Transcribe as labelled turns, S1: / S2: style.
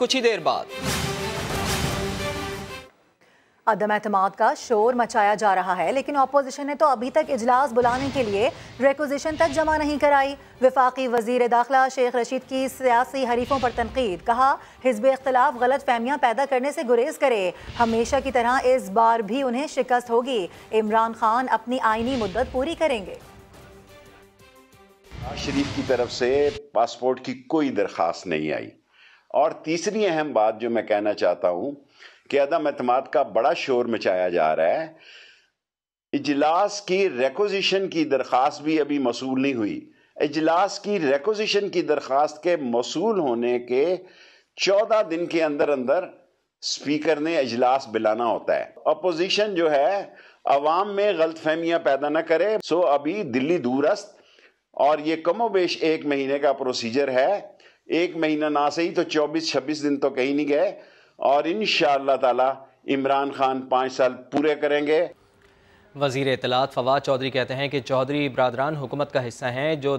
S1: कुछ ही देर बाद अदम अहतमाद का शोर मचाया जा रहा है लेकिन अपोजिशन ने तो अभी तक इजलास बुलाने के लिए रेकोजिशन तक जमा नहीं कराई विफाक वजीर दाखिला शेख रशीद की सियासी हरीफों पर तनकीद कहा हिजब इख्तलाफ गलत फहमियाँ पैदा करने से गुरेज करे हमेशा की तरह इस बार भी उन्हें शिकस्त होगी इमरान खान अपनी आइनी मुद्दत पूरी करेंगे
S2: शरीफ की तरफ से पासपोर्ट की कोई दरख्वास्त नहीं आई और तीसरी अहम बात जो मैं कहना चाहता हूँ कि अदम अतमाद का बड़ा शोर मचाया जा रहा है इजलास की रेकोजिशन की दरख्वास्त भी अभी मसूल नहीं हुई इजलास की रेकोजिशन की दरख्वास्त के मसूल होने के चौदह दिन के अंदर अंदर स्पीकर ने अजलास बिलाना होता है अपोजिशन जो है अवाम में गलत फहमियाँ पैदा ना करे सो अभी दिल्ली दूरस्त और ये कमोबेश एक महीने का प्रोसीजर है एक महीना ना सही तो 24-26 दिन तो कहीं नहीं गए और इन ताला इमरान खान पाँच साल पूरे करेंगे
S1: वजीर इतलात फवाद चौधरी कहते हैं कि चौधरी बरदरान हुकूमत का हिस्सा हैं जो